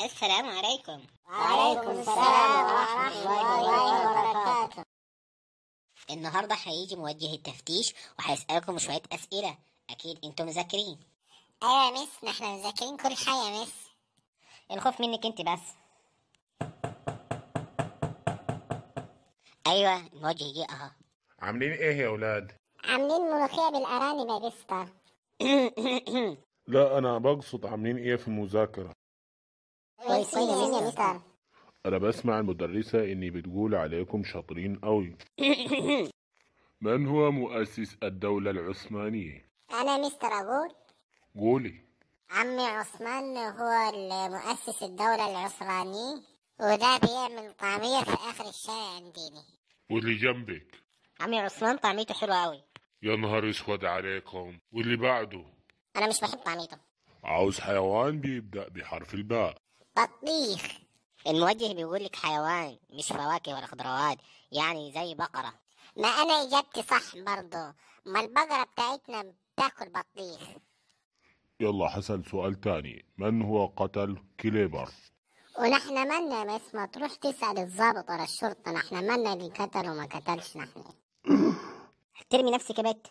السلام عليكم وعليكم السلام ورحمة الله وبركاته النهاردة هيجي موجه التفتيش وهيسألكم شوية أسئلة أكيد أنتم مذاكرين أيوة يا مس ما احنا مذاكرين كل حاجة يا مس الخوف منك أنت بس أيوة الموجه جه أها عاملين إيه يا أولاد؟ عاملين ملوخية بالأرانب يا لا أنا بقصد عاملين إيه في المذاكرة انا بسمع المدرسة اني بتقول عليكم شاطرين أوي من هو مؤسس الدولة العثمانية؟ انا مستر اقول قولي عمي عثمان هو مؤسس الدولة العثمانية وده بيعمل طعمية في اخر الشارع عندنا واللي جنبك عمي عثمان طعميته حلوة أوي يا نهار اسود عليكم واللي بعده انا مش بحب طعميته عاوز حيوان بيبدأ بحرف الباء بطيخ الموجه بيقول لك حيوان مش فواكه ولا خضروات يعني زي بقرة ما أنا إجابتي صح برضه ما البقرة بتاعتنا بتاكل بطيخ يلا حسن سؤال تاني من هو قتل كليبر ونحن منا بس ما تروح تسأل الضابط ولا الشرطة نحن منا اللي قتل وما قتلش نحن هترمي نفسك يا بت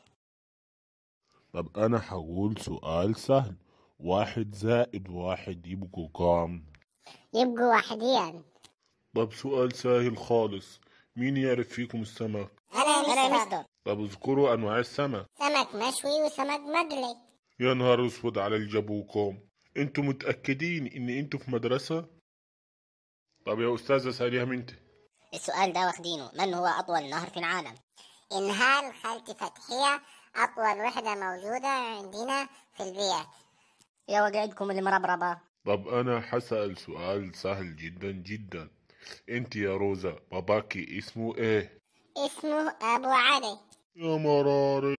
طب أنا هقول سؤال سهل واحد زائد واحد يبقوا كام يبقوا وحدين طب سؤال سهل خالص مين يعرف فيكم السمك؟ أنا يا مستر طب اذكروا أنواع السمك سمك مشوي وسمك مقلي يا نهار أسود على الجبوكم انتوا متأكدين إن انتوا في مدرسة؟ طب يا أستاذة سأليها انت السؤال ده واخدينه من هو أطول نهر في العالم؟ إنهال خالتي فتحية أطول وحدة موجودة عندنا في البيت يا وجعتكم المربربة طب أنا حسأل سؤال سهل جدا جدا أنت يا روزا باباكي اسمه إيه؟ اسمه أبو علي يا مراري